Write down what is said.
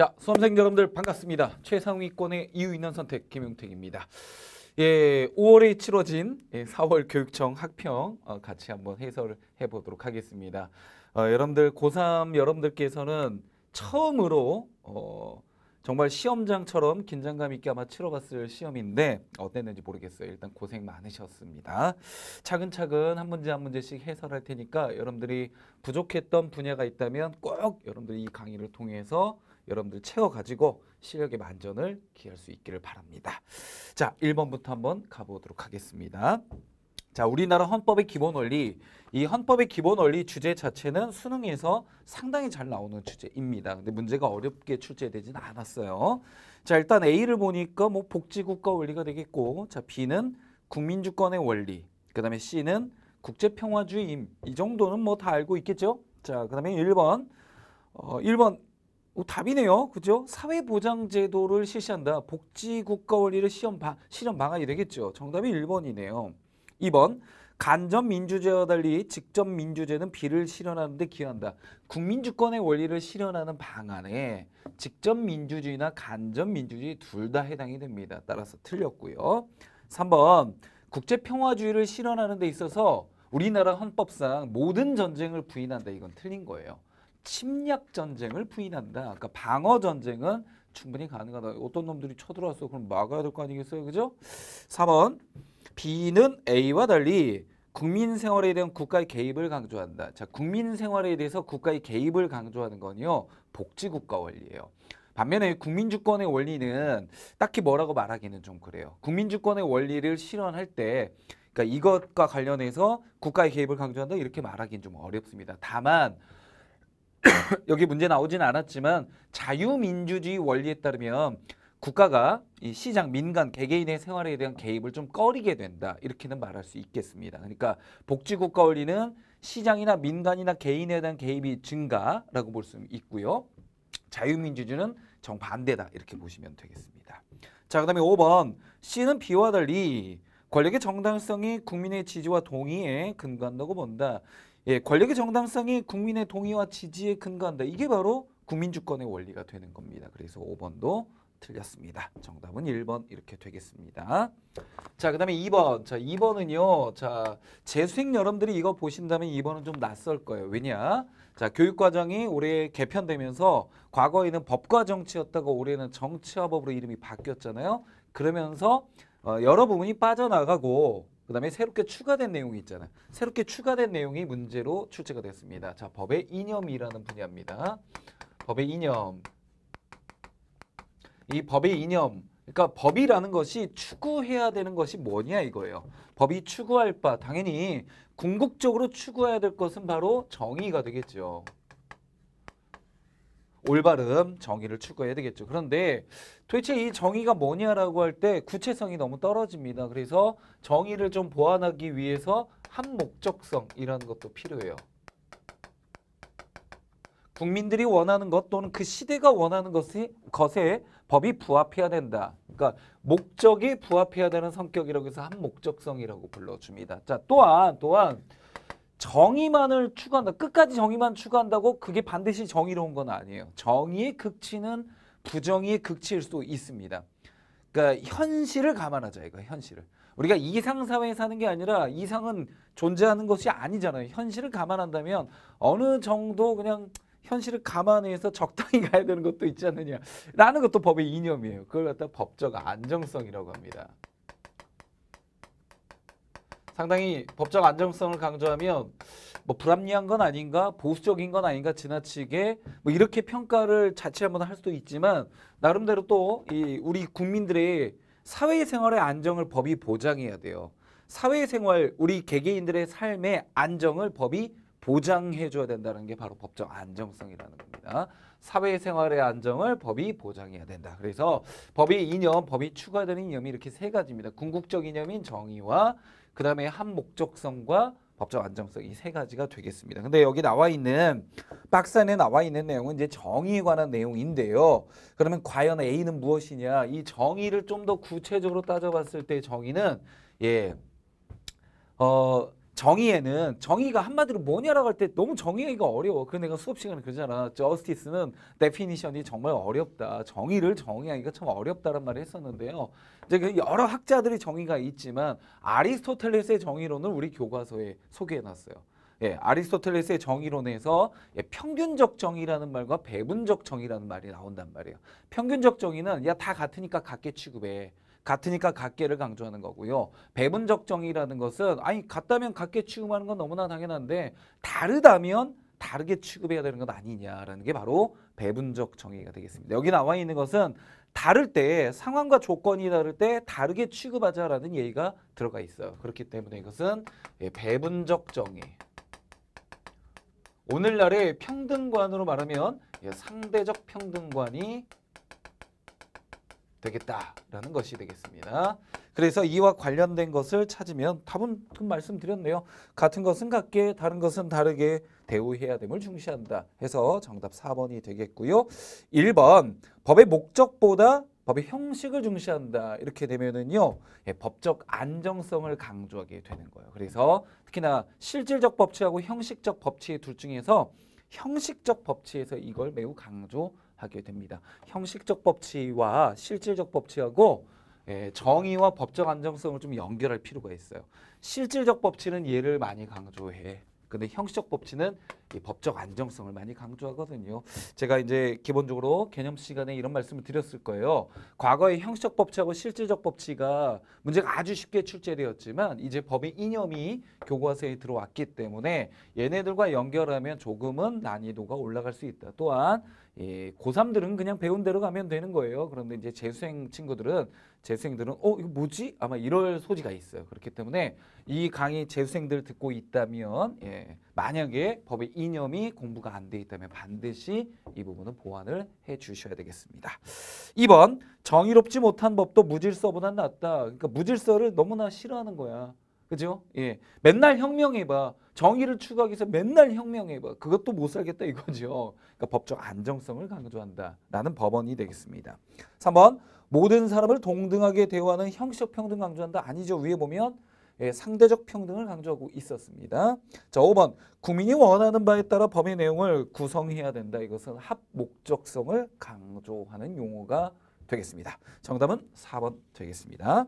자, 수험생 여러분들 반갑습니다. 최상위권의 이유 있는 선택 김용택입니다. 예, 5월에 치러진 예, 4월 교육청 학평 어, 같이 한번 해설을 해보도록 하겠습니다. 어, 여러분들 고3 여러분들께서는 처음으로 어, 정말 시험장처럼 긴장감 있게 아마 치러봤을 시험인데 어땠는지 모르겠어요. 일단 고생 많으셨습니다. 차근차근 한 문제 한 문제씩 해설할 테니까 여러분들이 부족했던 분야가 있다면 꼭 여러분들이 이 강의를 통해서 여러분들 채워가지고 실력의 만전을 기할 수 있기를 바랍니다. 자, 1번부터 한번 가보도록 하겠습니다. 자, 우리나라 헌법의 기본 원리, 이 헌법의 기본 원리 주제 자체는 수능에서 상당히 잘 나오는 주제입니다. 근데 문제가 어렵게 출제되진 않았어요. 자, 일단 A를 보니까 뭐 복지국가 원리가 되겠고, 자, B는 국민주권의 원리, 그 다음에 C는 국제평화주의임, 이 정도는 뭐 다 알고 있겠죠? 자, 그 다음에 1번, 어, 1번 오, 뭐 답이네요. 그죠? 사회보장제도를 실시한다. 복지국가 원리를 시험 바, 실현 방안이 되겠죠. 정답이 1번이네요. 2번 간접 민주제와 달리 직접 민주제는 비를 실현하는 데 기여한다. 국민주권의 원리를 실현하는 방안에 직접 민주주의나 간접 민주주의 둘 다 해당이 됩니다. 따라서 틀렸고요. 3번 국제평화주의를 실현하는 데 있어서 우리나라 헌법상 모든 전쟁을 부인한다. 이건 틀린 거예요. 침략 전쟁을 부인한다. 그러니까 방어 전쟁은 충분히 가능하다. 어떤 놈들이 쳐들어왔어. 그럼 막아야 될 거 아니겠어요? 그죠? 3번 B는 A와 달리 국민 생활에 대한 국가의 개입을 강조한다. 자, 국민 생활에 대해서 국가의 개입을 강조하는 건요. 복지국가 원리예요. 반면에 국민주권의 원리는 딱히 뭐라고 말하기는 좀 그래요. 국민주권의 원리를 실현할 때 그러니까 이것과 관련해서 국가의 개입을 강조한다 이렇게 말하기는 좀 어렵습니다. 다만 여기 문제 나오지는 않았지만 자유민주주의 원리에 따르면 국가가 이 시장, 민간, 개개인의 생활에 대한 개입을 좀 꺼리게 된다. 이렇게는 말할 수 있겠습니다. 그러니까 복지국가 원리는 시장이나 민간이나 개인에 대한 개입이 증가라고 볼 수 있고요. 자유민주주의는 정반대다. 이렇게 보시면 되겠습니다. 자, 그 다음에 5번. C는 B와 달리 권력의 정당성이 국민의 지지와 동의에 근거한다고 본다. 예, 권력의 정당성이 국민의 동의와 지지에 근거한다. 이게 바로 국민주권의 원리가 되는 겁니다. 그래서 5번도 틀렸습니다. 정답은 1번 이렇게 되겠습니다. 자, 그 다음에 2번. 자, 2번은요. 자, 재수생 여러분들이 이거 보신다면 2번은 좀 낯설 거예요. 왜냐? 자, 교육과정이 올해 개편되면서 과거에는 법과 정치였다가 올해는 정치와 법으로 이름이 바뀌었잖아요. 그러면서 어, 여러 부분이 빠져나가고 그 다음에 새롭게 추가된 내용이 있잖아요. 새롭게 추가된 내용이 문제로 출제가 됐습니다. 자, 법의 이념이라는 분야입니다. 법의 이념. 이 법의 이념. 그러니까 법이라는 것이 추구해야 되는 것이 뭐냐 이거예요. 법이 추구할 바 당연히 궁극적으로 추구해야 될 것은 바로 정의가 되겠죠. 올바른 정의를 추구해야 되겠죠. 그런데 도대체 이 정의가 뭐냐라고 할 때 구체성이 너무 떨어집니다. 그래서 정의를 좀 보완하기 위해서 한목적성이라는 것도 필요해요. 국민들이 원하는 것 또는 그 시대가 원하는 것이, 것에 법이 부합해야 된다. 그러니까 목적이 부합해야 되는 성격이라고 해서 한목적성이라고 불러줍니다. 자, 또한 또한 정의만을 추구한다. 끝까지 정의만 추구한다고 그게 반드시 정의로운 건 아니에요. 정의의 극치는 부정의의 극치일 수도 있습니다. 그러니까 현실을 감안하자 이거 현실을. 우리가 이상 사회에 사는 게 아니라 이상은 존재하는 것이 아니잖아요. 현실을 감안한다면 어느 정도 그냥 현실을 감안해서 적당히 가야 되는 것도 있지 않느냐라는 것도 법의 이념이에요. 그걸 갖다 법적 안정성이라고 합니다. 상당히 법적 안정성을 강조하면뭐 불합리한 건 아닌가 보수적인 건 아닌가 지나치게 뭐 이렇게 평가를 자칫 한번 할 수도 있지만 나름대로 또 이 우리 국민들의 사회생활의 안정을 법이 보장해야 돼요. 사회생활 우리 개개인들의 삶의 안정을 법이 보장해줘야 된다는 게 바로 법적 안정성이라는 겁니다. 사회생활의 안정을 법이 보장해야 된다. 그래서 법의 이념, 법이 추가되는 이념이 이렇게 세 가지입니다. 궁극적 이념인 정의와 그 다음에 한 목적성과 법적 안정성 이 세 가지가 되겠습니다. 근데 여기 나와 있는 박스 안에 나와 있는 내용은 이제 정의에 관한 내용인데요. 그러면 과연 A는 무엇이냐? 이 정의를 좀 더 구체적으로 따져봤을 때 정의는 예, 어, 정의에는 정의가 한마디로 뭐냐라고 할 때 너무 정의하기가 어려워. 그 내가 수업 시간에 그러잖아. 저스티스는 데피니션이 정말 어렵다. 정의를 정의하기가 참 어렵다란 말을 했었는데요. 이제 그 여러 학자들의 정의가 있지만 아리스토텔레스의 정의론을 우리 교과서에 소개해 놨어요. 예, 아리스토텔레스의 정의론에서 예, 평균적 정의라는 말과 배분적 정의라는 말이 나온단 말이에요. 평균적 정의는 야 다 같으니까 같게 취급해. 같으니까 같게를 강조하는 거고요. 배분 적정의라는 것은 아니 같다면 같게 취급하는 건 너무나 당연한데 다르다면 다르게 취급해야 되는 것 아니냐라는 게 바로 배분적 정의가 되겠습니다. 여기 나와 있는 것은 다를 때 상황과 조건이 다를 때 다르게 취급하자라는 예의가 들어가 있어요. 그렇기 때문에 이것은 예, 배분적 정의. 오늘날의 평등관으로 말하면 예, 상대적 평등관이 되겠다라는 것이 되겠습니다. 그래서 이와 관련된 것을 찾으면 답은 그 말씀드렸네요. 같은 것은 같게 다른 것은 다르게 대우해야 됨을 중시한다 해서 정답 4번이 되겠고요. 1번 법의 목적보다 법의 형식을 중시한다 이렇게 되면은요 예, 법적 안정성을 강조하게 되는 거예요. 그래서 특히나 실질적 법치하고 형식적 법치 둘 중에서 형식적 법치에서 이걸 매우 강조 하게 됩니다. 형식적 법치와 실질적 법치하고 예, 정의와 법적 안정성을 좀 연결할 필요가 있어요. 실질적 법치는 예를 많이 강조해. 근데 형식적 법치는 이 법적 안정성을 많이 강조하거든요. 제가 이제 기본적으로 개념 시간에 이런 말씀을 드렸을 거예요. 과거에 형식적 법치하고 실질적 법치가 문제가 아주 쉽게 출제되었지만 이제 법의 이념이 교과서에 들어왔기 때문에 얘네들과 연결하면 조금은 난이도가 올라갈 수 있다. 또한 예, 고3들은 그냥 배운 대로 가면 되는 거예요. 그런데 이제 재수생 친구들은 재수생들은 어 이거 뭐지? 아마 이럴 소지가 있어요. 그렇기 때문에 이 강의 재수생들 듣고 있다면 예, 만약에 법의 이념이 공부가 안 돼 있다면 반드시 이 부분은 보완을 해 주셔야 되겠습니다. 2번 정의롭지 못한 법도 무질서보단 낫다. 그러니까 무질서를 너무나 싫어하는 거야. 그죠? 예. 맨날 혁명해봐. 정의를 추구하기 위해서 맨날 혁명해봐. 그것도 못 살겠다 이거죠. 그러니까 법적 안정성을 강조한다. 라는 법원이 되겠습니다. 3번 모든 사람을 동등하게 대우하는 형식 적 평등 강조한다. 아니죠. 위에 보면 예, 상대적 평등을 강조하고 있었습니다. 자, 5번 국민이 원하는 바에 따라 법의 내용을 구성해야 된다. 이것은 합목적성을 강조하는 용어가 되겠습니다. 정답은 4번 되겠습니다.